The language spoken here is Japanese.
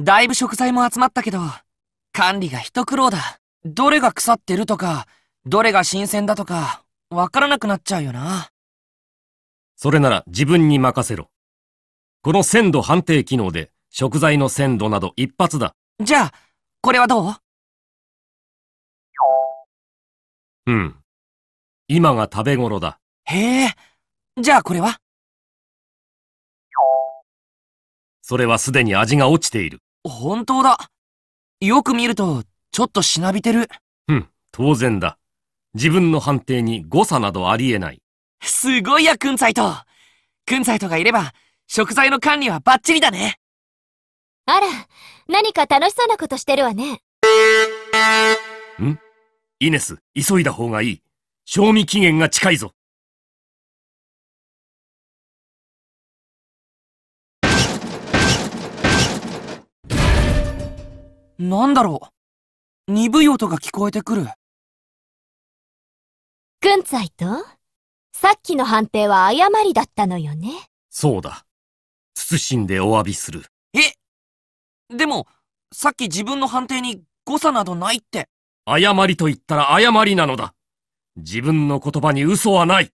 だいぶ食材も集まったけど、管理が一苦労だ。どれが腐ってるとか、どれが新鮮だとか、わからなくなっちゃうよな。それなら自分に任せろ。この鮮度判定機能で食材の鮮度など一発だ。じゃあ、これはどううん。今が食べ頃だ。へえ。じゃあこれはそれはすでに味が落ちている。本当だ。よく見ると、ちょっとしなびてる。うん、当然だ。自分の判定に誤差などありえない。すごいや、くんサイト。くんサイトがいれば、食材の管理はバッチリだね。あら、何か楽しそうなことしてるわね。んイネス、急いだ方がいい。賞味期限が近いぞ。なんだろう鈍い音が聞こえてくる。くんさいとさっきの判定は誤りだったのよね。そうだ。謹んでお詫びする。えでも、さっき自分の判定に誤差などないって。誤りと言ったら誤りなのだ。自分の言葉に嘘はない。